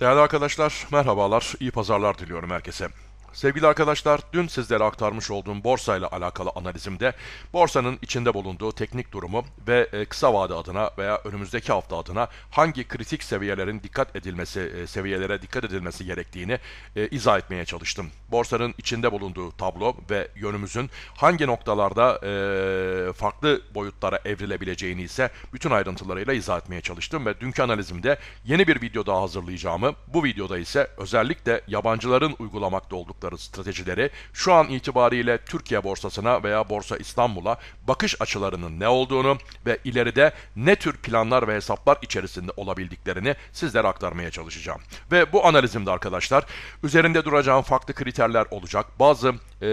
Değerli arkadaşlar merhabalar, iyi pazarlar diliyorum herkese. Sevgili arkadaşlar, dün sizlere aktarmış olduğum borsa ile alakalı analizimde borsanın içinde bulunduğu teknik durumu ve e, kısa vade adına veya önümüzdeki hafta adına hangi kritik seviyelerin dikkat edilmesi, e, seviyelere dikkat edilmesi gerektiğini e, izah etmeye çalıştım. Borsanın içinde bulunduğu tablo ve yönümüzün hangi noktalarda farklı boyutlara evrilebileceğini ise bütün ayrıntılarıyla izah etmeye çalıştım ve dünkü analizimde yeni bir video daha hazırlayacağımı, bu videoda ise özellikle yabancıların uygulamakta oldukları yaptıkları stratejileri şu an itibariyle Türkiye borsasına veya Borsa İstanbul'a bakış açılarının ne olduğunu ve ileride ne tür planlar ve hesaplar içerisinde olabildiklerini sizlere aktarmaya çalışacağım. Ve bu analizimde arkadaşlar üzerinde duracağım farklı kriterler olacak. Bazı e,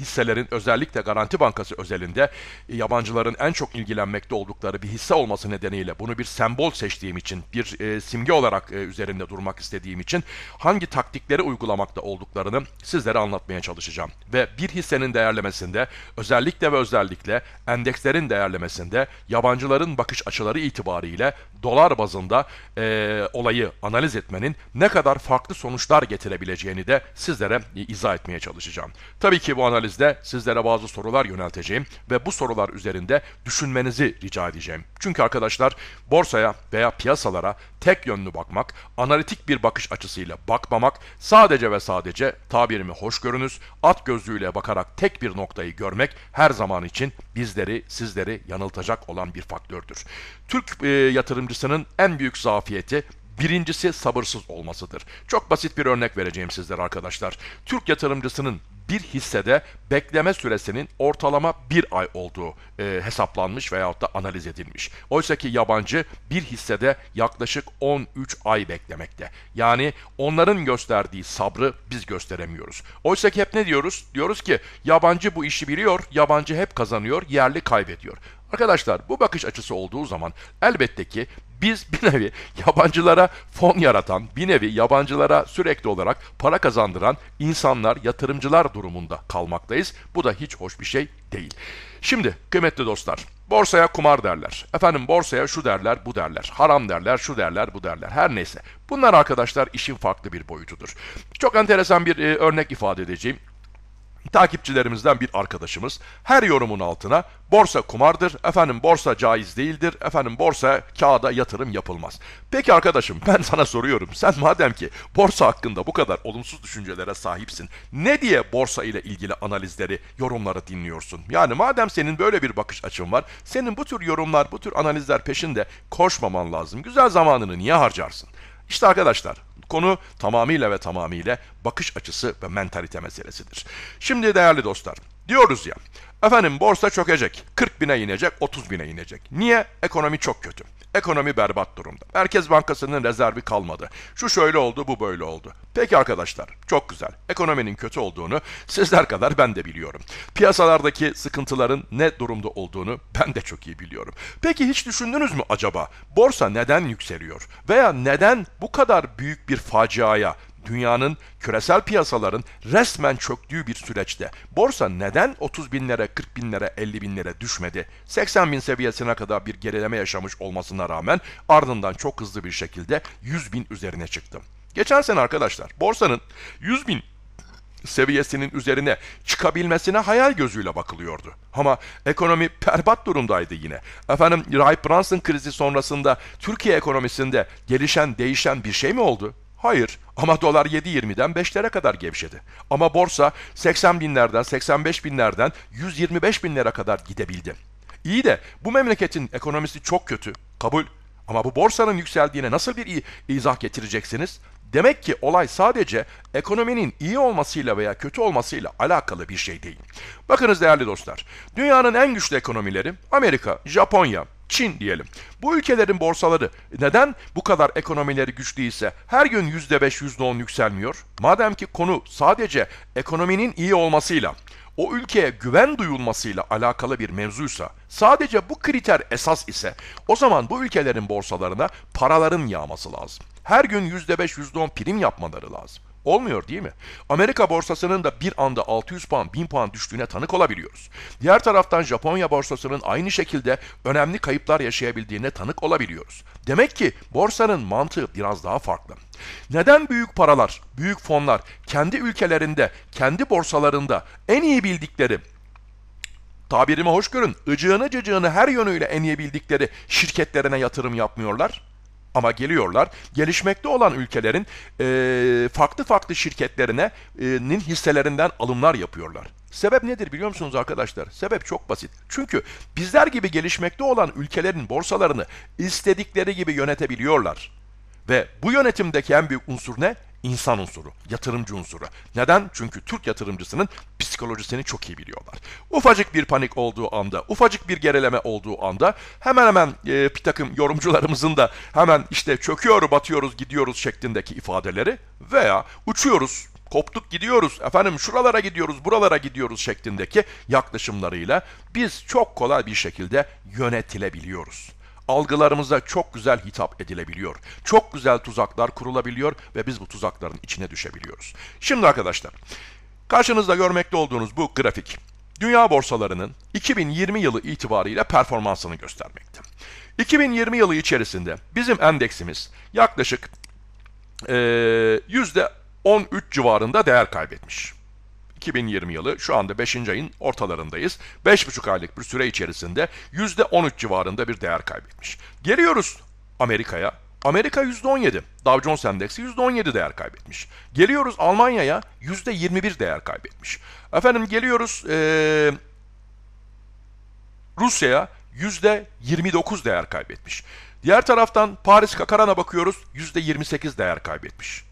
hisselerin özellikle Garanti Bankası özelinde yabancıların en çok ilgilenmekte oldukları bir hisse olması nedeniyle bunu bir sembol seçtiğim için, bir e, simge olarak e, üzerinde durmak istediğim için hangi taktikleri uygulamakta olduklarını sizlere anlatmaya çalışacağım. Ve bir hissenin değerlemesinde özellikle ve özellikle endekslerin değerlemesinde yabancıların bakış açıları itibariyle dolar bazında e, olayı analiz etmenin ne kadar farklı sonuçlar getirebileceğini de sizlere e, izah etmeye çalışacağım çalışacağım. Tabii ki bu analizde sizlere bazı sorular yönelteceğim ve bu sorular üzerinde düşünmenizi rica edeceğim. Çünkü arkadaşlar borsaya veya piyasalara tek yönlü bakmak, analitik bir bakış açısıyla bakmamak, sadece ve sadece tabirimi hoş görünüz, at gözlüğüyle bakarak tek bir noktayı görmek her zaman için bizleri, sizleri yanıltacak olan bir faktördür. Türk e, yatırımcısının en büyük zafiyeti Birincisi sabırsız olmasıdır. Çok basit bir örnek vereceğim sizlere arkadaşlar. Türk yatırımcısının bir hissede bekleme süresinin ortalama bir ay olduğu e, hesaplanmış veyahut da analiz edilmiş. Oysa ki yabancı bir hissede yaklaşık 13 ay beklemekte. Yani onların gösterdiği sabrı biz gösteremiyoruz. Oysa ki hep ne diyoruz? Diyoruz ki yabancı bu işi biliyor, yabancı hep kazanıyor, yerli kaybediyor. Arkadaşlar bu bakış açısı olduğu zaman elbette ki biz bir nevi yabancılara fon yaratan, bir nevi yabancılara sürekli olarak para kazandıran insanlar, yatırımcılar durumunda kalmaktayız. Bu da hiç hoş bir şey değil. Şimdi kıymetli dostlar, borsaya kumar derler. Efendim borsaya şu derler, bu derler. Haram derler, şu derler, bu derler. Her neyse. Bunlar arkadaşlar işin farklı bir boyutudur. Çok enteresan bir e, örnek ifade edeceğim takipçilerimizden bir arkadaşımız her yorumun altına borsa kumardır, efendim borsa caiz değildir, efendim borsa kağıda yatırım yapılmaz. Peki arkadaşım ben sana soruyorum sen madem ki borsa hakkında bu kadar olumsuz düşüncelere sahipsin ne diye borsa ile ilgili analizleri, yorumları dinliyorsun? Yani madem senin böyle bir bakış açın var senin bu tür yorumlar, bu tür analizler peşinde koşmaman lazım. Güzel zamanını niye harcarsın? İşte arkadaşlar konu tamamıyla ve tamamıyla bakış açısı ve mentalite meselesidir. Şimdi değerli dostlar, Diyoruz ya, efendim borsa çökecek, 40 bine inecek, 30 bine inecek. Niye? Ekonomi çok kötü. Ekonomi berbat durumda. Merkez Bankası'nın rezervi kalmadı. Şu şöyle oldu, bu böyle oldu. Peki arkadaşlar, çok güzel. Ekonominin kötü olduğunu sizler kadar ben de biliyorum. Piyasalardaki sıkıntıların ne durumda olduğunu ben de çok iyi biliyorum. Peki hiç düşündünüz mü acaba? Borsa neden yükseliyor? Veya neden bu kadar büyük bir faciaya, dünyanın küresel piyasaların resmen çöktüğü bir süreçte borsa neden 30 binlere, 40 binlere, 50 binlere düşmedi? 80 bin seviyesine kadar bir gerileme yaşamış olmasına rağmen ardından çok hızlı bir şekilde 100 bin üzerine çıktı. Geçen sene arkadaşlar borsanın 100 bin seviyesinin üzerine çıkabilmesine hayal gözüyle bakılıyordu. Ama ekonomi perbat durumdaydı yine. Efendim Ray Branson krizi sonrasında Türkiye ekonomisinde gelişen değişen bir şey mi oldu? Hayır ama dolar 7.20'den 5'lere kadar gevşedi. Ama borsa 80 binlerden 85 binlerden 125 binlere kadar gidebildi. İyi de bu memleketin ekonomisi çok kötü. Kabul. Ama bu borsanın yükseldiğine nasıl bir izah getireceksiniz? Demek ki olay sadece ekonominin iyi olmasıyla veya kötü olmasıyla alakalı bir şey değil. Bakınız değerli dostlar, dünyanın en güçlü ekonomileri Amerika, Japonya, Çin diyelim. Bu ülkelerin borsaları neden bu kadar ekonomileri güçlüyse her gün %5, %10 yükselmiyor? Madem ki konu sadece ekonominin iyi olmasıyla, o ülkeye güven duyulmasıyla alakalı bir mevzuysa, sadece bu kriter esas ise o zaman bu ülkelerin borsalarına paraların yağması lazım. Her gün %5, %10 prim yapmaları lazım. Olmuyor değil mi? Amerika borsasının da bir anda 600 puan 1000 puan düştüğüne tanık olabiliyoruz. Diğer taraftan Japonya borsasının aynı şekilde önemli kayıplar yaşayabildiğine tanık olabiliyoruz. Demek ki borsanın mantığı biraz daha farklı. Neden büyük paralar, büyük fonlar kendi ülkelerinde, kendi borsalarında en iyi bildikleri Tabirime hoş görün, ıcığını cıcığını her yönüyle en iyi bildikleri şirketlerine yatırım yapmıyorlar. Ama geliyorlar. Gelişmekte olan ülkelerin e, farklı farklı şirketlerine e, hisselerinden alımlar yapıyorlar. Sebep nedir biliyor musunuz arkadaşlar? Sebep çok basit. Çünkü bizler gibi gelişmekte olan ülkelerin borsalarını istedikleri gibi yönetebiliyorlar. Ve bu yönetimdeki en büyük unsur ne? insan unsuru, yatırımcı unsuru. Neden? Çünkü Türk yatırımcısının psikolojisini çok iyi biliyorlar. Ufacık bir panik olduğu anda, ufacık bir gerileme olduğu anda hemen hemen e, bir takım yorumcularımızın da hemen işte çöküyor, batıyoruz, gidiyoruz şeklindeki ifadeleri veya uçuyoruz, koptuk gidiyoruz, efendim şuralara gidiyoruz, buralara gidiyoruz şeklindeki yaklaşımlarıyla biz çok kolay bir şekilde yönetilebiliyoruz algılarımıza çok güzel hitap edilebiliyor. Çok güzel tuzaklar kurulabiliyor ve biz bu tuzakların içine düşebiliyoruz. Şimdi arkadaşlar, karşınızda görmekte olduğunuz bu grafik, dünya borsalarının 2020 yılı itibariyle performansını göstermekte. 2020 yılı içerisinde bizim endeksimiz yaklaşık e, %13 civarında değer kaybetmiş. 2020 yılı şu anda 5. ayın ortalarındayız. 5,5 aylık bir süre içerisinde %13 civarında bir değer kaybetmiş. Geliyoruz Amerika'ya. Amerika %17, Dow Jones Endeksi %17 değer kaybetmiş. Geliyoruz Almanya'ya %21 değer kaybetmiş. Efendim geliyoruz ee, Rusya'ya %29 değer kaybetmiş. Diğer taraftan Paris Kakaran'a bakıyoruz %28 değer kaybetmiş.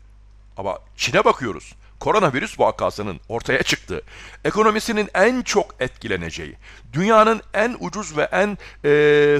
Ama Çin'e bakıyoruz koronavirüs vakasının ortaya çıktığı, ekonomisinin en çok etkileneceği, dünyanın en ucuz ve en e,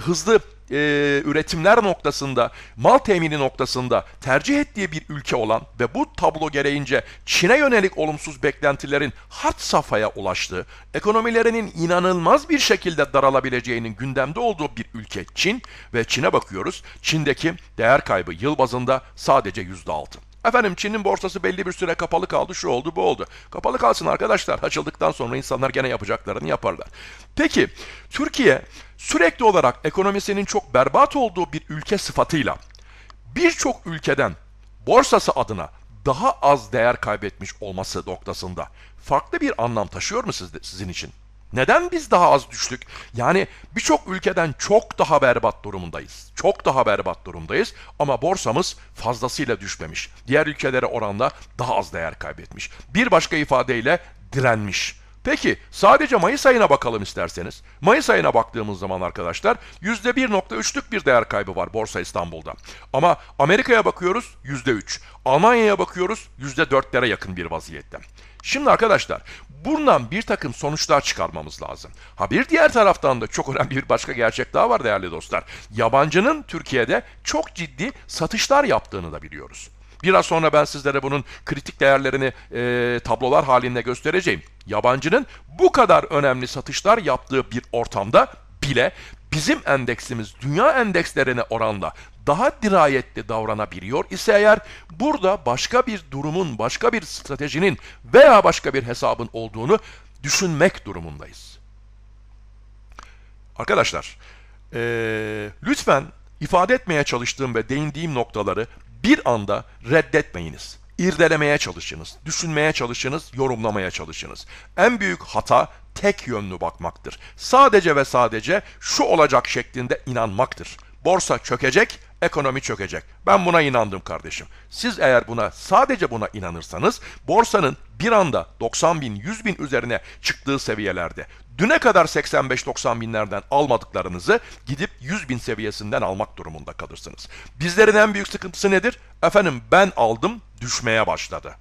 hızlı e, üretimler noktasında, mal temini noktasında tercih ettiği bir ülke olan ve bu tablo gereğince Çin'e yönelik olumsuz beklentilerin hat safhaya ulaştığı, ekonomilerinin inanılmaz bir şekilde daralabileceğinin gündemde olduğu bir ülke Çin ve Çin'e bakıyoruz. Çin'deki değer kaybı yıl bazında sadece %6. Efendim Çin'in borsası belli bir süre kapalı kaldı, şu oldu, bu oldu. Kapalı kalsın arkadaşlar. Açıldıktan sonra insanlar gene yapacaklarını yaparlar. Peki Türkiye sürekli olarak ekonomisinin çok berbat olduğu bir ülke sıfatıyla birçok ülkeden borsası adına daha az değer kaybetmiş olması noktasında farklı bir anlam taşıyor mu sizin için? Neden biz daha az düştük? Yani birçok ülkeden çok daha berbat durumdayız. Çok daha berbat durumdayız ama borsamız fazlasıyla düşmemiş. Diğer ülkelere oranla daha az değer kaybetmiş. Bir başka ifadeyle direnmiş. Peki sadece Mayıs ayına bakalım isterseniz. Mayıs ayına baktığımız zaman arkadaşlar %1.3'lük bir değer kaybı var Borsa İstanbul'da. Ama Amerika'ya bakıyoruz %3. Almanya'ya bakıyoruz %4'lere yakın bir vaziyette. Şimdi arkadaşlar bundan bir takım sonuçlar çıkarmamız lazım. Ha bir diğer taraftan da çok önemli bir başka gerçek daha var değerli dostlar. Yabancının Türkiye'de çok ciddi satışlar yaptığını da biliyoruz. Biraz sonra ben sizlere bunun kritik değerlerini e, tablolar halinde göstereceğim. Yabancının bu kadar önemli satışlar yaptığı bir ortamda bile bizim endeksimiz dünya endekslerine oranla daha dirayetli davranabiliyor ise eğer burada başka bir durumun, başka bir stratejinin veya başka bir hesabın olduğunu düşünmek durumundayız. Arkadaşlar, e, lütfen ifade etmeye çalıştığım ve değindiğim noktaları bir anda reddetmeyiniz. İrdelemeye çalışınız, düşünmeye çalışınız, yorumlamaya çalışınız. En büyük hata tek yönlü bakmaktır. Sadece ve sadece şu olacak şeklinde inanmaktır. Borsa çökecek ekonomi çökecek. Ben buna inandım kardeşim. Siz eğer buna sadece buna inanırsanız borsanın bir anda 90 bin 100 bin üzerine çıktığı seviyelerde düne kadar 85-90 binlerden almadıklarınızı gidip 100 bin seviyesinden almak durumunda kalırsınız. Bizlerin en büyük sıkıntısı nedir? Efendim ben aldım düşmeye başladı.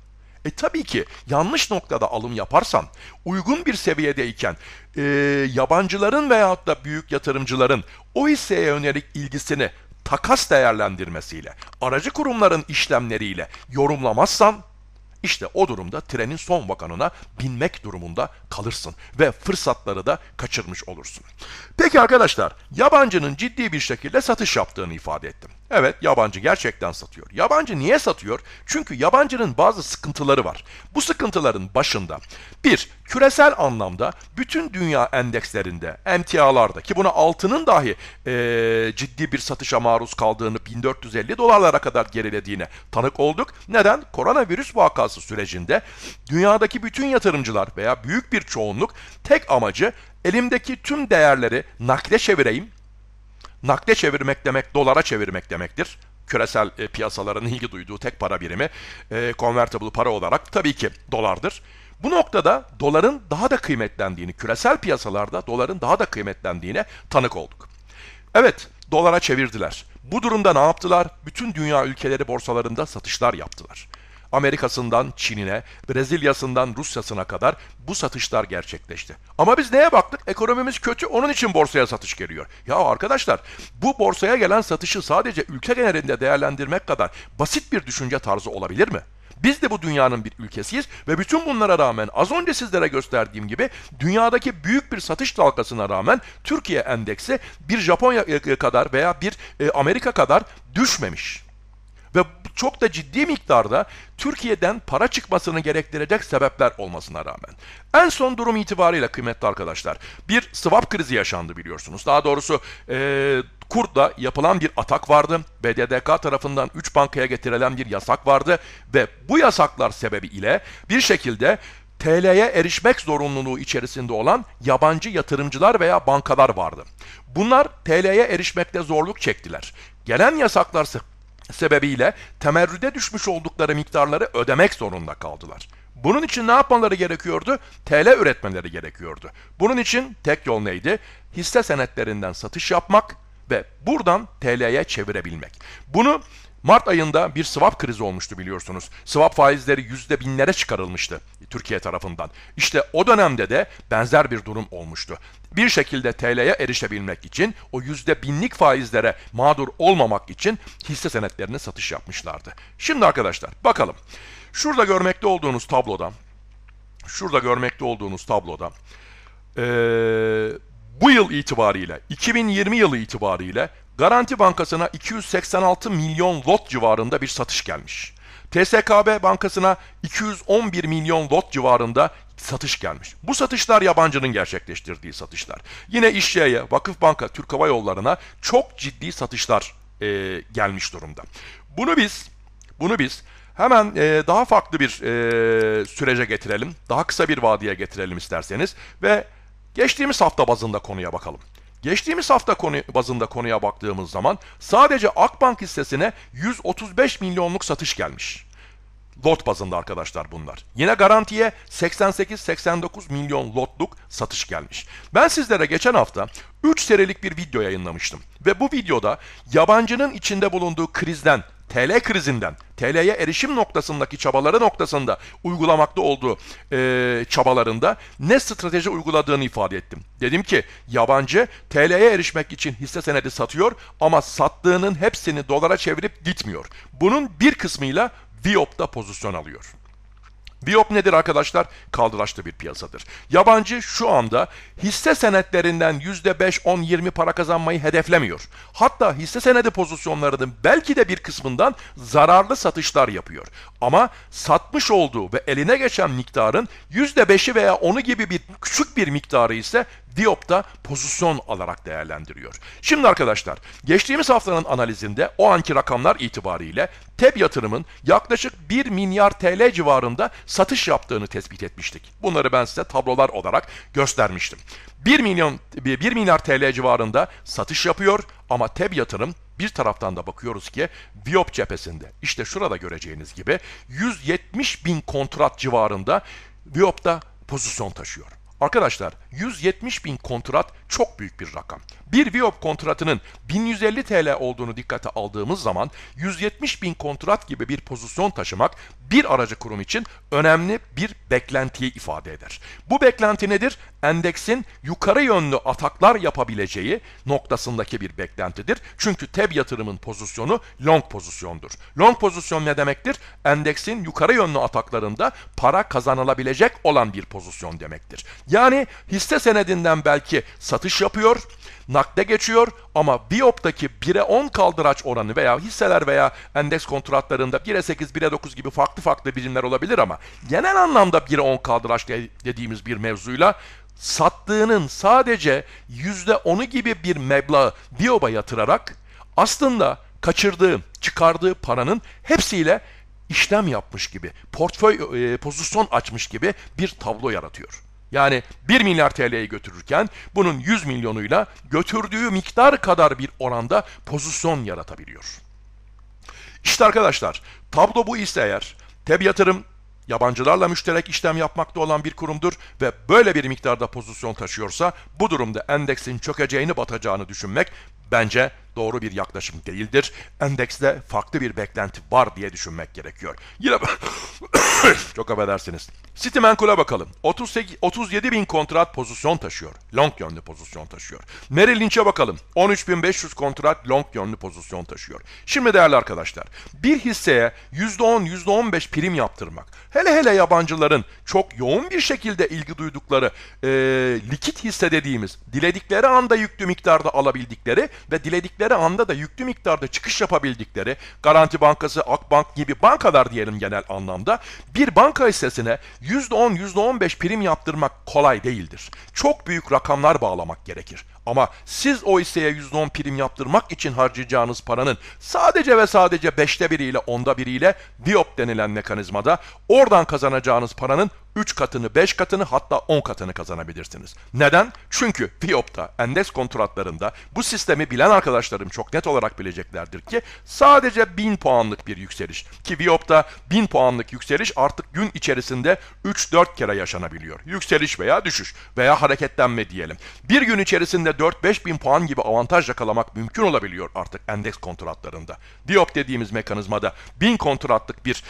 E tabii ki yanlış noktada alım yaparsan, uygun bir seviyedeyken e, yabancıların veyahut da büyük yatırımcıların o hisseye yönelik ilgisini takas değerlendirmesiyle, aracı kurumların işlemleriyle yorumlamazsan işte o durumda trenin son vakanına binmek durumunda kalırsın ve fırsatları da kaçırmış olursun. Peki arkadaşlar, yabancının ciddi bir şekilde satış yaptığını ifade ettim. Evet yabancı gerçekten satıyor. Yabancı niye satıyor? Çünkü yabancının bazı sıkıntıları var. Bu sıkıntıların başında bir küresel anlamda bütün dünya endekslerinde, emtialarda ki buna altının dahi e, ciddi bir satışa maruz kaldığını 1450 dolarlara kadar gerilediğine tanık olduk. Neden? Koronavirüs vakası sürecinde dünyadaki bütün yatırımcılar veya büyük bir çoğunluk tek amacı elimdeki tüm değerleri nakde çevireyim, Nakde çevirmek demek dolara çevirmek demektir. Küresel e, piyasaların ilgi duyduğu tek para birimi e, convertible para olarak tabii ki dolardır. Bu noktada doların daha da kıymetlendiğini, küresel piyasalarda doların daha da kıymetlendiğine tanık olduk. Evet, dolara çevirdiler. Bu durumda ne yaptılar? Bütün dünya ülkeleri borsalarında satışlar yaptılar. Amerika'sından Çin'ine, Brezilya'sından Rusya'sına kadar bu satışlar gerçekleşti. Ama biz neye baktık? Ekonomimiz kötü, onun için borsaya satış geliyor. Ya arkadaşlar, bu borsaya gelen satışı sadece ülke genelinde değerlendirmek kadar basit bir düşünce tarzı olabilir mi? Biz de bu dünyanın bir ülkesiyiz ve bütün bunlara rağmen az önce sizlere gösterdiğim gibi dünyadaki büyük bir satış dalgasına rağmen Türkiye endeksi bir Japonya e, e, kadar veya bir e, Amerika kadar düşmemiş ve çok da ciddi miktarda Türkiye'den para çıkmasını gerektirecek sebepler olmasına rağmen. En son durum itibariyle kıymetli arkadaşlar bir swap krizi yaşandı biliyorsunuz. Daha doğrusu ee, Kur'da yapılan bir atak vardı. BDDK tarafından 3 bankaya getirilen bir yasak vardı ve bu yasaklar sebebiyle bir şekilde TL'ye erişmek zorunluluğu içerisinde olan yabancı yatırımcılar veya bankalar vardı. Bunlar TL'ye erişmekte zorluk çektiler. Gelen yasaklar sebebiyle temerrüde düşmüş oldukları miktarları ödemek zorunda kaldılar. Bunun için ne yapmaları gerekiyordu? TL üretmeleri gerekiyordu. Bunun için tek yol neydi? Hisse senetlerinden satış yapmak ve buradan TL'ye çevirebilmek. Bunu Mart ayında bir swap krizi olmuştu biliyorsunuz. Swap faizleri yüzde binlere çıkarılmıştı. Türkiye tarafından. İşte o dönemde de benzer bir durum olmuştu. Bir şekilde TL'ye erişebilmek için o yüzde binlik faizlere mağdur olmamak için hisse senetlerine satış yapmışlardı. Şimdi arkadaşlar bakalım. Şurada görmekte olduğunuz tabloda, şurada görmekte olduğunuz tabloda ee, bu yıl itibariyle, 2020 yılı itibariyle Garanti Bankası'na 286 milyon lot civarında bir satış gelmiş. TSKB Bankası'na 211 milyon lot civarında satış gelmiş. Bu satışlar yabancının gerçekleştirdiği satışlar. Yine Vakıf Banka, Türk Hava Yolları'na çok ciddi satışlar e, gelmiş durumda. Bunu biz, bunu biz hemen e, daha farklı bir e, sürece getirelim. Daha kısa bir vadiye getirelim isterseniz ve geçtiğimiz hafta bazında konuya bakalım. Geçtiğimiz hafta konu bazında konuya baktığımız zaman sadece Akbank hissesine 135 milyonluk satış gelmiş. Lot bazında arkadaşlar bunlar. Yine garantiye 88-89 milyon lotluk satış gelmiş. Ben sizlere geçen hafta 3 serilik bir video yayınlamıştım. Ve bu videoda yabancının içinde bulunduğu krizden TL krizinden, TL'ye erişim noktasındaki çabaları noktasında uygulamakta olduğu e, çabalarında ne strateji uyguladığını ifade ettim. Dedim ki yabancı TL'ye erişmek için hisse senedi satıyor ama sattığının hepsini dolara çevirip gitmiyor. Bunun bir kısmıyla Viop'ta pozisyon alıyor. Biop nedir arkadaşlar? Kaldıraçlı bir piyasadır. Yabancı şu anda hisse senetlerinden %5-10-20 para kazanmayı hedeflemiyor. Hatta hisse senedi pozisyonlarının belki de bir kısmından zararlı satışlar yapıyor. Ama satmış olduğu ve eline geçen miktarın %5'i veya 10'u gibi bir küçük bir miktarı ise Diop da pozisyon alarak değerlendiriyor. Şimdi arkadaşlar geçtiğimiz haftanın analizinde o anki rakamlar itibariyle TEB yatırımın yaklaşık 1 milyar TL civarında satış yaptığını tespit etmiştik. Bunları ben size tablolar olarak göstermiştim. 1 milyon 1 milyar TL civarında satış yapıyor ama TEB yatırım bir taraftan da bakıyoruz ki Viop cephesinde işte şurada göreceğiniz gibi 170 bin kontrat civarında Viop'ta pozisyon taşıyor. Arkadaşlar 170 bin kontrat çok büyük bir rakam bir Viop kontratının 1150 TL olduğunu dikkate aldığımız zaman 170 bin kontrat gibi bir pozisyon taşımak bir aracı kurum için önemli bir beklentiyi ifade eder. Bu beklenti nedir? Endeksin yukarı yönlü ataklar yapabileceği noktasındaki bir beklentidir. Çünkü TEB yatırımın pozisyonu long pozisyondur. Long pozisyon ne demektir? Endeksin yukarı yönlü ataklarında para kazanılabilecek olan bir pozisyon demektir. Yani hisse senedinden belki satış yapıyor, nakde geçiyor ama BIOP'taki 1'e 10 kaldıraç oranı veya hisseler veya endeks kontratlarında 1'e 8, 1'e 9 gibi farklı farklı birimler olabilir ama genel anlamda 1'e 10 kaldıraç dediğimiz bir mevzuyla sattığının sadece %10'u gibi bir meblağı BIOB'a yatırarak aslında kaçırdığı, çıkardığı paranın hepsiyle işlem yapmış gibi, portföy e, pozisyon açmış gibi bir tablo yaratıyor. Yani 1 milyar TL'ye götürürken bunun 100 milyonuyla götürdüğü miktar kadar bir oranda pozisyon yaratabiliyor. İşte arkadaşlar tablo bu ise eğer TEB yatırım yabancılarla müşterek işlem yapmakta olan bir kurumdur ve böyle bir miktarda pozisyon taşıyorsa bu durumda endeksin çökeceğini batacağını düşünmek bence doğru bir yaklaşım değildir. Endekste farklı bir beklenti var diye düşünmek gerekiyor. Yine çok affedersiniz. Citimenkul'a bakalım. 38, 37 bin kontrat pozisyon taşıyor. Long yönlü pozisyon taşıyor. Merrill Lynch'e bakalım. 13.500 kontrat long yönlü pozisyon taşıyor. Şimdi değerli arkadaşlar, bir hisseye %10, %15 prim yaptırmak, hele hele yabancıların çok yoğun bir şekilde ilgi duydukları e, likit hisse dediğimiz, diledikleri anda yüklü miktarda alabildikleri ve diledikleri istedikleri anda da yüklü miktarda çıkış yapabildikleri Garanti Bankası, Akbank gibi bankalar diyelim genel anlamda bir banka hissesine %10, %15 prim yaptırmak kolay değildir. Çok büyük rakamlar bağlamak gerekir. Ama siz o hisseye %10 prim yaptırmak için harcayacağınız paranın sadece ve sadece 5'te biriyle 10'da biriyle DIOP denilen mekanizmada oradan kazanacağınız paranın 3 katını, 5 katını hatta 10 katını kazanabilirsiniz. Neden? Çünkü FIOP'ta, endeks kontratlarında bu sistemi bilen arkadaşlarım çok net olarak bileceklerdir ki sadece 1000 puanlık bir yükseliş. Ki FIOP'ta 1000 puanlık yükseliş artık gün içerisinde 3-4 kere yaşanabiliyor. Yükseliş veya düşüş veya hareketlenme diyelim. Bir gün içerisinde 4-5 bin puan gibi avantaj yakalamak mümkün olabiliyor artık endeks kontratlarında. DIOP dediğimiz mekanizmada 1000 kontratlık bir,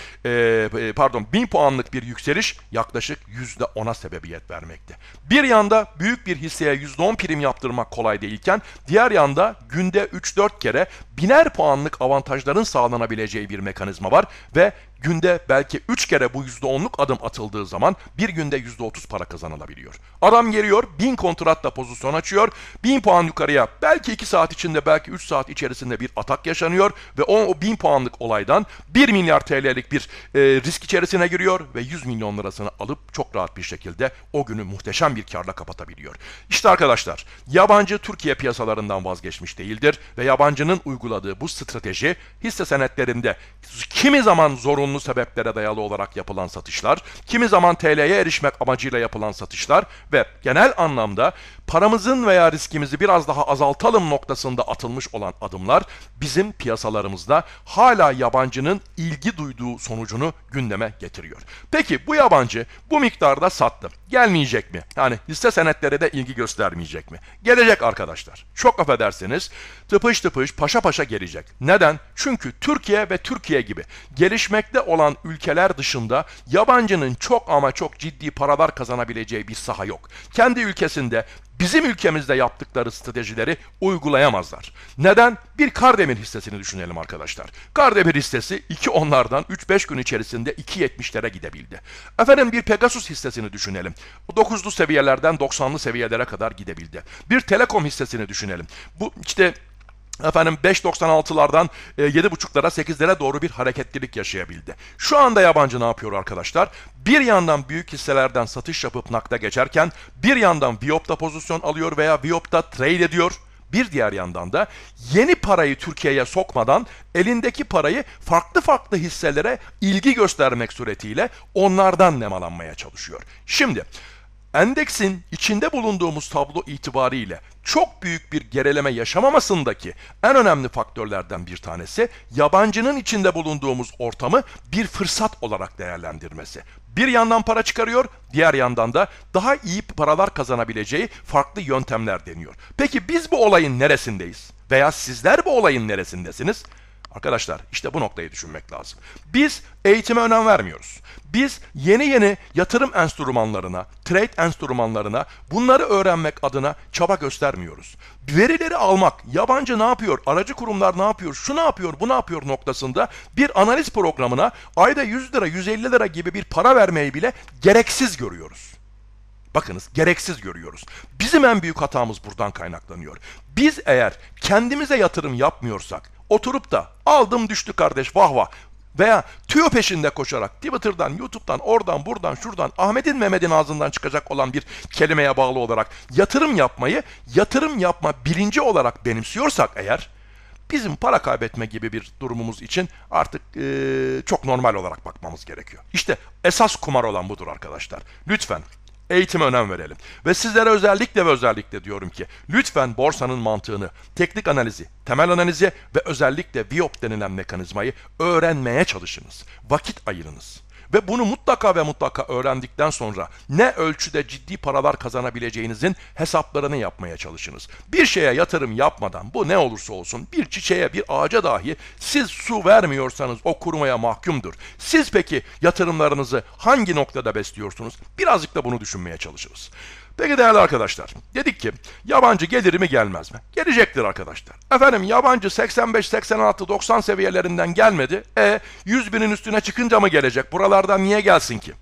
e, pardon 1000 puanlık bir yükseliş yaklaşık yaklaşık %10'a sebebiyet vermekte. Bir yanda büyük bir hisseye %10 prim yaptırmak kolay değilken diğer yanda günde 3-4 kere biner puanlık avantajların sağlanabileceği bir mekanizma var ve günde belki 3 kere bu %10'luk adım atıldığı zaman bir günde %30 para kazanılabiliyor. Adam geliyor 1000 kontratla pozisyon açıyor. 1000 puan yukarıya belki 2 saat içinde belki 3 saat içerisinde bir atak yaşanıyor ve o, o 1000 puanlık olaydan 1 milyar TL'lik bir e, risk içerisine giriyor ve 100 milyon lirasını alıp çok rahat bir şekilde o günü muhteşem bir karla kapatabiliyor. İşte arkadaşlar yabancı Türkiye piyasalarından vazgeçmiş değildir ve yabancının uyguladığı bu strateji hisse senetlerinde kimi zaman zorunlu zorunlu sebeplere dayalı olarak yapılan satışlar, kimi zaman TL'ye erişmek amacıyla yapılan satışlar ve genel anlamda paramızın veya riskimizi biraz daha azaltalım noktasında atılmış olan adımlar bizim piyasalarımızda hala yabancının ilgi duyduğu sonucunu gündeme getiriyor. Peki bu yabancı bu miktarda sattı. Gelmeyecek mi? Yani hisse senetlere de ilgi göstermeyecek mi? Gelecek arkadaşlar. Çok affedersiniz tıpış tıpış paşa paşa gelecek. Neden? Çünkü Türkiye ve Türkiye gibi gelişmekte gelişmekte olan ülkeler dışında yabancının çok ama çok ciddi paralar kazanabileceği bir saha yok. Kendi ülkesinde bizim ülkemizde yaptıkları stratejileri uygulayamazlar. Neden? Bir Kardemir hissesini düşünelim arkadaşlar. Kardemir hissesi 2 onlardan 3-5 gün içerisinde 2.70'lere gidebildi. Efendim bir Pegasus hissesini düşünelim. 9'lu seviyelerden 90'lı seviyelere kadar gidebildi. Bir Telekom hissesini düşünelim. Bu işte efendim 5.96'lardan 7.5'lara 8'lere doğru bir hareketlilik yaşayabildi. Şu anda yabancı ne yapıyor arkadaşlar? Bir yandan büyük hisselerden satış yapıp nakda geçerken bir yandan Viop'ta pozisyon alıyor veya Viop'ta trade ediyor. Bir diğer yandan da yeni parayı Türkiye'ye sokmadan elindeki parayı farklı farklı hisselere ilgi göstermek suretiyle onlardan nemalanmaya çalışıyor. Şimdi Endeksin içinde bulunduğumuz tablo itibariyle çok büyük bir gerileme yaşamamasındaki en önemli faktörlerden bir tanesi yabancının içinde bulunduğumuz ortamı bir fırsat olarak değerlendirmesi. Bir yandan para çıkarıyor, diğer yandan da daha iyi paralar kazanabileceği farklı yöntemler deniyor. Peki biz bu olayın neresindeyiz? Veya sizler bu olayın neresindesiniz? Arkadaşlar işte bu noktayı düşünmek lazım. Biz eğitime önem vermiyoruz. Biz yeni yeni yatırım enstrümanlarına, trade enstrümanlarına bunları öğrenmek adına çaba göstermiyoruz. Verileri almak, yabancı ne yapıyor, aracı kurumlar ne yapıyor, şu ne yapıyor, bu ne yapıyor noktasında bir analiz programına ayda 100 lira, 150 lira gibi bir para vermeyi bile gereksiz görüyoruz. Bakınız gereksiz görüyoruz. Bizim en büyük hatamız buradan kaynaklanıyor. Biz eğer kendimize yatırım yapmıyorsak, oturup da aldım düştü kardeş vah vah veya tüyo peşinde koşarak Twitter'dan, YouTube'dan, oradan, buradan, şuradan Ahmet'in Mehmet'in ağzından çıkacak olan bir kelimeye bağlı olarak yatırım yapmayı yatırım yapma bilinci olarak benimsiyorsak eğer bizim para kaybetme gibi bir durumumuz için artık e, çok normal olarak bakmamız gerekiyor. İşte esas kumar olan budur arkadaşlar. Lütfen eğitime önem verelim. Ve sizlere özellikle ve özellikle diyorum ki lütfen borsanın mantığını, teknik analizi, temel analizi ve özellikle VIOP denilen mekanizmayı öğrenmeye çalışınız. Vakit ayırınız. Ve bunu mutlaka ve mutlaka öğrendikten sonra ne ölçüde ciddi paralar kazanabileceğinizin hesaplarını yapmaya çalışınız. Bir şeye yatırım yapmadan bu ne olursa olsun bir çiçeğe bir ağaca dahi siz su vermiyorsanız o kurumaya mahkumdur. Siz peki yatırımlarınızı hangi noktada besliyorsunuz? Birazcık da bunu düşünmeye çalışınız. Peki değerli arkadaşlar, dedik ki yabancı gelir mi gelmez mi? Gelecektir arkadaşlar. Efendim yabancı 85, 86, 90 seviyelerinden gelmedi. E 100 binin üstüne çıkınca mı gelecek? Buralardan niye gelsin ki?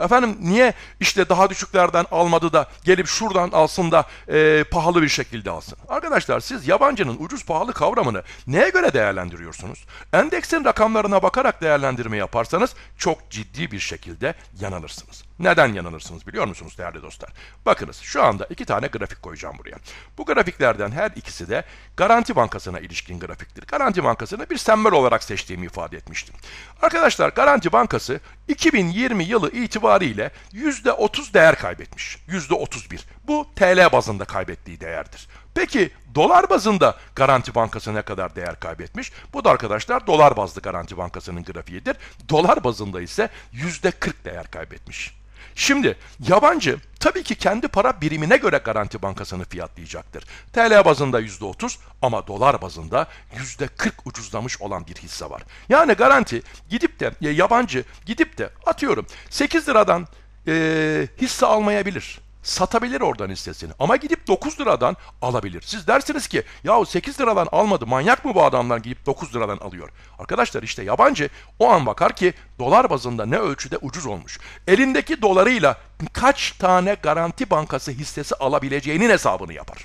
Efendim niye işte daha düşüklerden almadı da gelip şuradan alsın da e, pahalı bir şekilde alsın? Arkadaşlar siz yabancının ucuz pahalı kavramını neye göre değerlendiriyorsunuz? Endeksin rakamlarına bakarak değerlendirme yaparsanız çok ciddi bir şekilde yanılırsınız. Neden yanılırsınız biliyor musunuz değerli dostlar? Bakınız şu anda iki tane grafik koyacağım buraya. Bu grafiklerden her ikisi de Garanti Bankası'na ilişkin grafiktir. Garanti Bankası'nı bir sembol olarak seçtiğimi ifade etmiştim. Arkadaşlar Garanti Bankası 2020 yılı itibariyle %30 değer kaybetmiş. %31. Bu TL bazında kaybettiği değerdir. Peki dolar bazında Garanti Bankası ne kadar değer kaybetmiş? Bu da arkadaşlar dolar bazlı Garanti Bankası'nın grafiğidir. Dolar bazında ise %40 değer kaybetmiş. Şimdi yabancı tabii ki kendi para birimine göre Garanti Bankası'nı fiyatlayacaktır. TL bazında %30 ama dolar bazında %40 ucuzlamış olan bir hisse var. Yani garanti gidip de yabancı gidip de atıyorum 8 liradan e, hisse almayabilir satabilir oradan hissesini. Ama gidip 9 liradan alabilir. Siz dersiniz ki yahu 8 liradan almadı manyak mı bu adamlar gidip 9 liradan alıyor. Arkadaşlar işte yabancı o an bakar ki dolar bazında ne ölçüde ucuz olmuş. Elindeki dolarıyla kaç tane garanti bankası hissesi alabileceğinin hesabını yapar.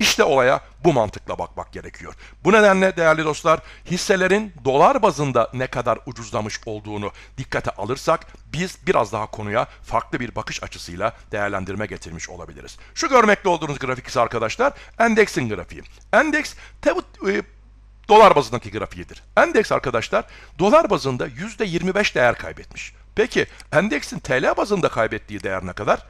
İşte olaya bu mantıkla bakmak gerekiyor. Bu nedenle değerli dostlar hisselerin dolar bazında ne kadar ucuzlamış olduğunu dikkate alırsak biz biraz daha konuya farklı bir bakış açısıyla değerlendirme getirmiş olabiliriz. Şu görmekte olduğunuz grafik ise arkadaşlar endeksin grafiği. Endeks e, dolar bazındaki grafiğidir. Endeks arkadaşlar dolar bazında %25 değer kaybetmiş. Peki endeksin TL bazında kaybettiği değer ne kadar?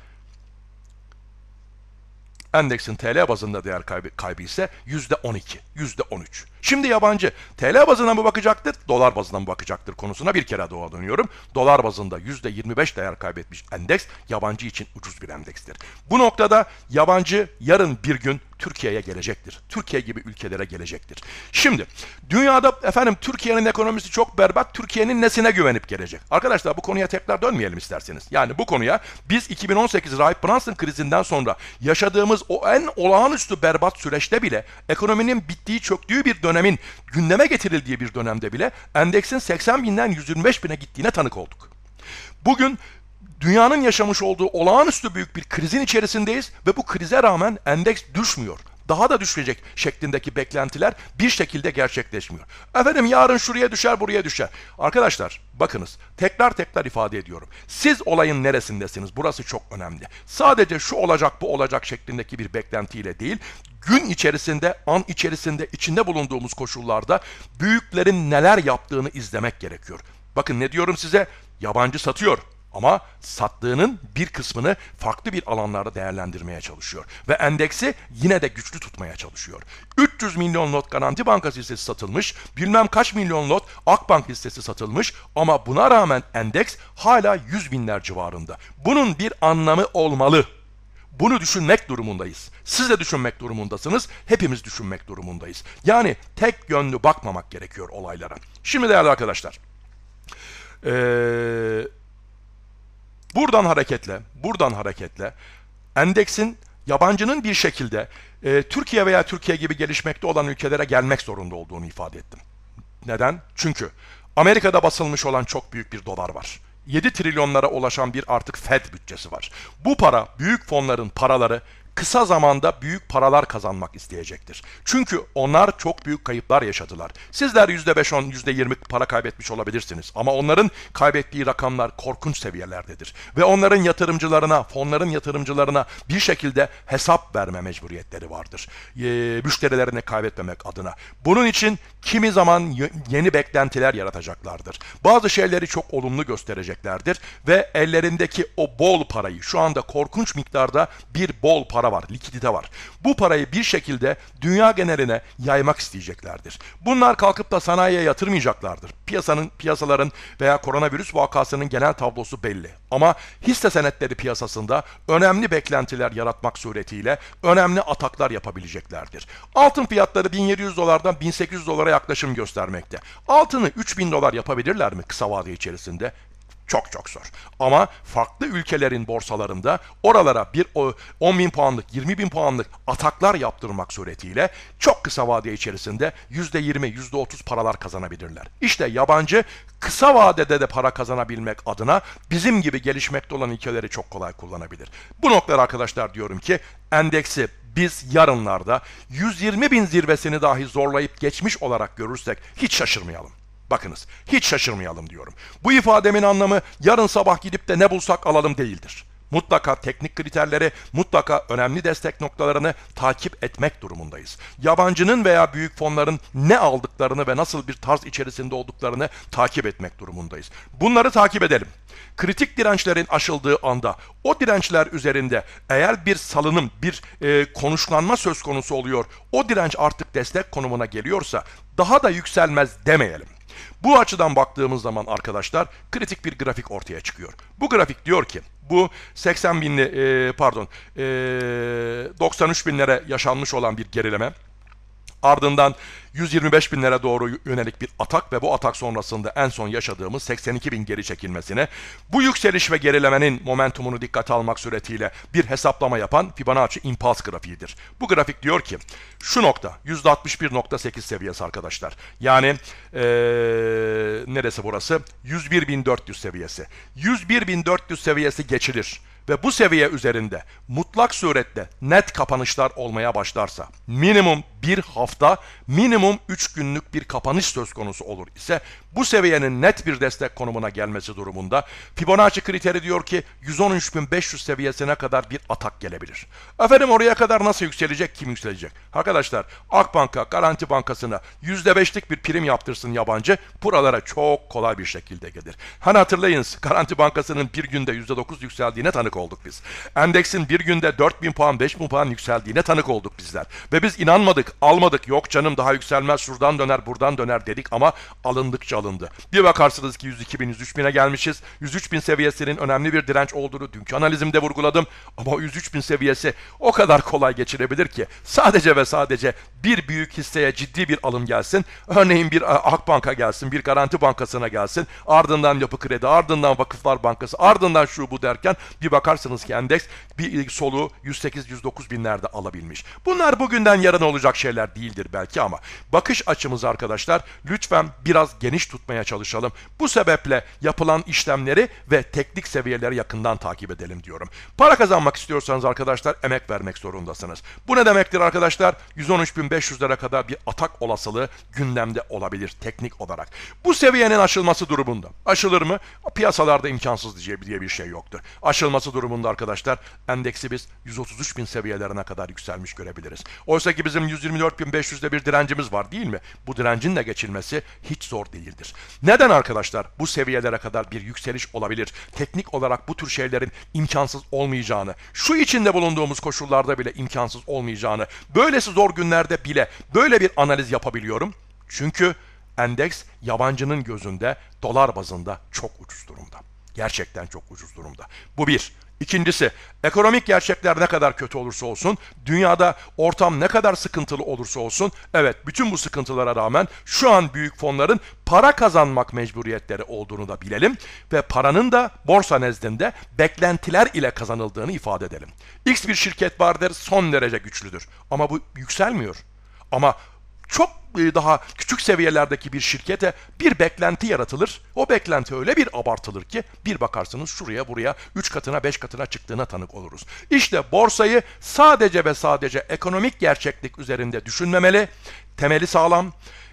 Endeksin TL bazında değer kaybı, kaybı ise %12, %13. Şimdi yabancı TL bazına mı bakacaktır, dolar bazına mı bakacaktır konusuna bir kere doğa dönüyorum. Dolar bazında %25 değer kaybetmiş endeks yabancı için ucuz bir endekstir. Bu noktada yabancı yarın bir gün Türkiye'ye gelecektir. Türkiye gibi ülkelere gelecektir. Şimdi dünyada efendim Türkiye'nin ekonomisi çok berbat. Türkiye'nin nesine güvenip gelecek? Arkadaşlar bu konuya tekrar dönmeyelim isterseniz. Yani bu konuya biz 2018 Rahip Brunson krizinden sonra yaşadığımız o en olağanüstü berbat süreçte bile ekonominin bittiği çöktüğü bir dönemin gündeme getirildiği bir dönemde bile endeksin 80 binden 125 bine gittiğine tanık olduk. Bugün dünyanın yaşamış olduğu olağanüstü büyük bir krizin içerisindeyiz ve bu krize rağmen endeks düşmüyor. Daha da düşecek şeklindeki beklentiler bir şekilde gerçekleşmiyor. Efendim yarın şuraya düşer buraya düşer. Arkadaşlar bakınız tekrar tekrar ifade ediyorum. Siz olayın neresindesiniz burası çok önemli. Sadece şu olacak bu olacak şeklindeki bir beklentiyle değil gün içerisinde, an içerisinde, içinde bulunduğumuz koşullarda büyüklerin neler yaptığını izlemek gerekiyor. Bakın ne diyorum size? Yabancı satıyor. Ama sattığının bir kısmını farklı bir alanlarda değerlendirmeye çalışıyor. Ve endeksi yine de güçlü tutmaya çalışıyor. 300 milyon lot Garanti Bankası hissesi satılmış, bilmem kaç milyon lot Akbank hissesi satılmış ama buna rağmen endeks hala 100 binler civarında. Bunun bir anlamı olmalı. Bunu düşünmek durumundayız. Siz de düşünmek durumundasınız. Hepimiz düşünmek durumundayız. Yani tek yönlü bakmamak gerekiyor olaylara. Şimdi değerli arkadaşlar. Eee Buradan hareketle, buradan hareketle endeksin yabancının bir şekilde e, Türkiye veya Türkiye gibi gelişmekte olan ülkelere gelmek zorunda olduğunu ifade ettim. Neden? Çünkü Amerika'da basılmış olan çok büyük bir dolar var. 7 trilyonlara ulaşan bir artık Fed bütçesi var. Bu para, büyük fonların paraları kısa zamanda büyük paralar kazanmak isteyecektir. Çünkü onlar çok büyük kayıplar yaşadılar. Sizler %5-10, %20 para kaybetmiş olabilirsiniz ama onların kaybettiği rakamlar korkunç seviyelerdedir. Ve onların yatırımcılarına, fonların yatırımcılarına bir şekilde hesap verme mecburiyetleri vardır. E, müşterilerini kaybetmemek adına. Bunun için kimi zaman yeni beklentiler yaratacaklardır. Bazı şeyleri çok olumlu göstereceklerdir ve ellerindeki o bol parayı şu anda korkunç miktarda bir bol para var, likidite var. Bu parayı bir şekilde dünya geneline yaymak isteyeceklerdir. Bunlar kalkıp da sanayiye yatırmayacaklardır. Piyasanın, piyasaların veya koronavirüs vakasının genel tablosu belli. Ama hisse senetleri piyasasında önemli beklentiler yaratmak suretiyle önemli ataklar yapabileceklerdir. Altın fiyatları 1700 dolardan 1800 dolara yaklaşım göstermekte. Altını 3000 dolar yapabilirler mi kısa vade içerisinde? Çok çok zor. Ama farklı ülkelerin borsalarında oralara bir 10 bin puanlık, 20 bin puanlık ataklar yaptırmak suretiyle çok kısa vade içerisinde %20, %30 paralar kazanabilirler. İşte yabancı kısa vadede de para kazanabilmek adına bizim gibi gelişmekte olan ülkeleri çok kolay kullanabilir. Bu noktada arkadaşlar diyorum ki endeksi biz yarınlarda 120 bin zirvesini dahi zorlayıp geçmiş olarak görürsek hiç şaşırmayalım. Bakınız hiç şaşırmayalım diyorum. Bu ifademin anlamı yarın sabah gidip de ne bulsak alalım değildir. Mutlaka teknik kriterleri, mutlaka önemli destek noktalarını takip etmek durumundayız. Yabancının veya büyük fonların ne aldıklarını ve nasıl bir tarz içerisinde olduklarını takip etmek durumundayız. Bunları takip edelim. Kritik dirençlerin aşıldığı anda o dirençler üzerinde eğer bir salınım, bir e, konuşlanma söz konusu oluyor, o direnç artık destek konumuna geliyorsa daha da yükselmez demeyelim. Bu açıdan baktığımız zaman arkadaşlar kritik bir grafik ortaya çıkıyor. Bu grafik diyor ki bu 80 binli e, pardon e, 93 binlere yaşanmış olan bir gerileme. Ardından 125 binlere doğru yönelik bir atak ve bu atak sonrasında en son yaşadığımız 82 bin geri çekilmesine, bu yükseliş ve gerilemenin momentumunu dikkate almak suretiyle bir hesaplama yapan Fibonacci impuls grafiğidir. Bu grafik diyor ki, şu nokta %61.8 seviyesi arkadaşlar. Yani ee, neresi burası? 101.400 seviyesi. 101.400 seviyesi geçilir ve bu seviye üzerinde mutlak surette net kapanışlar olmaya başlarsa minimum bir hafta, minimum 3 günlük bir kapanış söz konusu olur ise bu seviyenin net bir destek konumuna gelmesi durumunda Fibonacci kriteri diyor ki 113.500 seviyesine kadar bir atak gelebilir. Efendim oraya kadar nasıl yükselecek, kim yükselecek? Arkadaşlar Akbank'a, Garanti Bankası'na %5'lik bir prim yaptırsın yabancı, buralara çok kolay bir şekilde gelir. Hani hatırlayınız Garanti Bankası'nın bir günde %9 yükseldiğine tanık olduk biz. Endeksin bir günde 4000 puan 5000 puan yükseldiğine tanık olduk bizler. Ve biz inanmadık, almadık. Yok canım daha yükselmez şuradan döner buradan döner dedik ama alındıkça alındı. Bir bakarsınız ki 102 bin 103 bine gelmişiz. 103 bin seviyesinin önemli bir direnç olduğunu dünkü analizimde vurguladım. Ama 103 bin seviyesi o kadar kolay geçilebilir ki sadece ve sadece bir büyük hisseye ciddi bir alım gelsin. Örneğin bir e, Akbank'a gelsin, bir Garanti Bankası'na gelsin. Ardından Yapı Kredi, ardından Vakıflar Bankası, ardından şu bu derken bir bak bakarsınız ki endeks bir e, soluğu 108-109 binlerde alabilmiş. Bunlar bugünden yarın olacak şeyler değildir belki ama bakış açımız arkadaşlar lütfen biraz geniş tutmaya çalışalım. Bu sebeple yapılan işlemleri ve teknik seviyeleri yakından takip edelim diyorum. Para kazanmak istiyorsanız arkadaşlar emek vermek zorundasınız. Bu ne demektir arkadaşlar? 113.500 lira kadar bir atak olasılığı gündemde olabilir teknik olarak. Bu seviyenin aşılması durumunda. Aşılır mı? Piyasalarda imkansız diye bir şey yoktur. Aşılması olması durumunda arkadaşlar endeksi biz 133 bin seviyelerine kadar yükselmiş görebiliriz. Oysa ki bizim 124 bin 500'de bir direncimiz var değil mi? Bu direncin de geçilmesi hiç zor değildir. Neden arkadaşlar bu seviyelere kadar bir yükseliş olabilir? Teknik olarak bu tür şeylerin imkansız olmayacağını, şu içinde bulunduğumuz koşullarda bile imkansız olmayacağını, böylesi zor günlerde bile böyle bir analiz yapabiliyorum. Çünkü endeks yabancının gözünde dolar bazında çok ucuz durumda gerçekten çok ucuz durumda. Bu bir. İkincisi, ekonomik gerçekler ne kadar kötü olursa olsun, dünyada ortam ne kadar sıkıntılı olursa olsun, evet bütün bu sıkıntılara rağmen şu an büyük fonların para kazanmak mecburiyetleri olduğunu da bilelim ve paranın da borsa nezdinde beklentiler ile kazanıldığını ifade edelim. X bir şirket vardır, son derece güçlüdür ama bu yükselmiyor. Ama çok e, daha küçük seviyelerdeki bir şirkete bir beklenti yaratılır. O beklenti öyle bir abartılır ki bir bakarsınız şuraya buraya 3 katına 5 katına çıktığına tanık oluruz. İşte borsayı sadece ve sadece ekonomik gerçeklik üzerinde düşünmemeli. Temeli sağlam,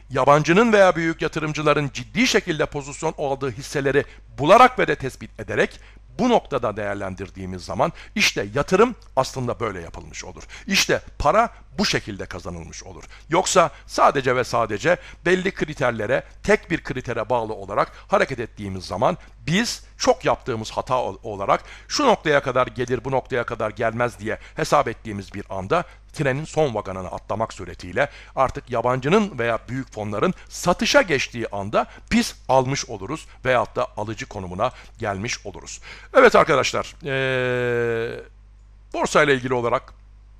yabancının veya büyük yatırımcıların ciddi şekilde pozisyon aldığı hisseleri bularak ve de tespit ederek bu noktada değerlendirdiğimiz zaman işte yatırım aslında böyle yapılmış olur. İşte para bu şekilde kazanılmış olur. Yoksa sadece ve sadece belli kriterlere, tek bir kritere bağlı olarak hareket ettiğimiz zaman biz çok yaptığımız hata olarak şu noktaya kadar gelir, bu noktaya kadar gelmez diye hesap ettiğimiz bir anda trenin son vagonuna atlamak suretiyle artık yabancının veya büyük fonların satışa geçtiği anda biz almış oluruz veyahut da alıcı konumuna gelmiş oluruz. Evet arkadaşlar, ee, borsayla ilgili olarak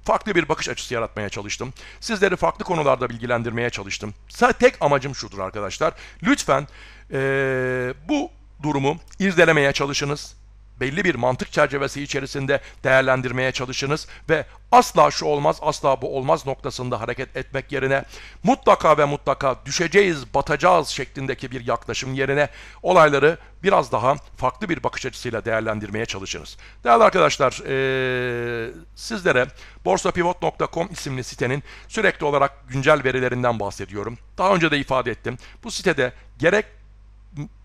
farklı bir bakış açısı yaratmaya çalıştım. Sizleri farklı konularda bilgilendirmeye çalıştım. Tek amacım şudur arkadaşlar. Lütfen e, bu durumu irdelemeye çalışınız belli bir mantık çerçevesi içerisinde değerlendirmeye çalışınız ve asla şu olmaz, asla bu olmaz noktasında hareket etmek yerine mutlaka ve mutlaka düşeceğiz, batacağız şeklindeki bir yaklaşım yerine olayları biraz daha farklı bir bakış açısıyla değerlendirmeye çalışınız. Değerli arkadaşlar, ee, sizlere borsapivot.com isimli sitenin sürekli olarak güncel verilerinden bahsediyorum. Daha önce de ifade ettim. Bu sitede gerek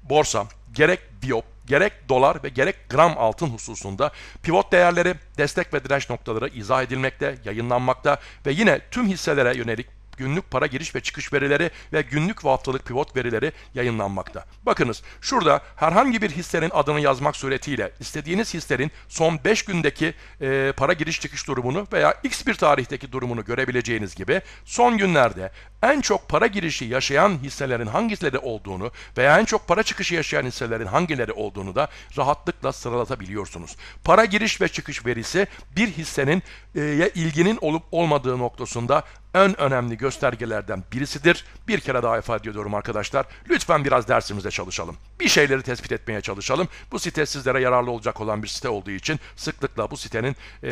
borsa, gerek biop gerek dolar ve gerek gram altın hususunda pivot değerleri, destek ve direnç noktaları izah edilmekte, yayınlanmakta ve yine tüm hisselere yönelik günlük para giriş ve çıkış verileri ve günlük ve haftalık pivot verileri yayınlanmakta. Bakınız şurada herhangi bir hissenin adını yazmak suretiyle istediğiniz hissenin son 5 gündeki e, para giriş çıkış durumunu veya x bir tarihteki durumunu görebileceğiniz gibi son günlerde en çok para girişi yaşayan hisselerin hangileri olduğunu veya en çok para çıkışı yaşayan hisselerin hangileri olduğunu da rahatlıkla sıralatabiliyorsunuz. Para giriş ve çıkış verisi bir hissenin e, ilginin olup olmadığı noktasında en önemli göstergelerden birisidir. Bir kere daha ifade ediyorum arkadaşlar. Lütfen biraz dersimizde çalışalım. Bir şeyleri tespit etmeye çalışalım. Bu site sizlere yararlı olacak olan bir site olduğu için sıklıkla bu sitenin e,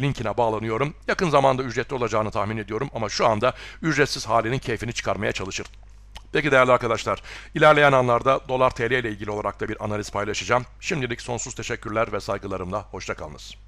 linkine bağlanıyorum. Yakın zamanda ücretli olacağını tahmin ediyorum ama şu anda ücretsiz halinin keyfini çıkarmaya çalışır. Peki değerli arkadaşlar, ilerleyen anlarda dolar TL ile ilgili olarak da bir analiz paylaşacağım. Şimdilik sonsuz teşekkürler ve saygılarımla hoşçakalınız.